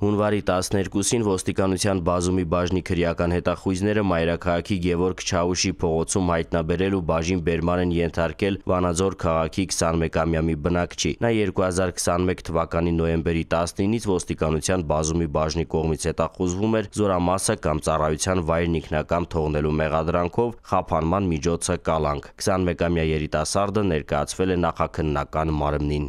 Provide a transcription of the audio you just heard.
Հունվարի 12-ին ոստիկանության բազումի բաժնի քրեական հետախույզները մայրաքաղաքի Գևորգ Չաուշի փողոցում հայտնաբերել ու բաժին բերման են ենթարկել Վանաձոր քաղաքի 21-ամյա մի բնակչի։ Նա 2021 թվականի նոյեմբերի 19-ից ոստիկանության բազումի բաժնի կողմից հետախուզվում էր զորամասը կամ ծառայության վայրն ինքնակամ թողնելու մեղադրանքով խափանման միջոցը կալանք։ 21-ամյա երիտասարդը ներկայացվել է նախաքննական մարմնին։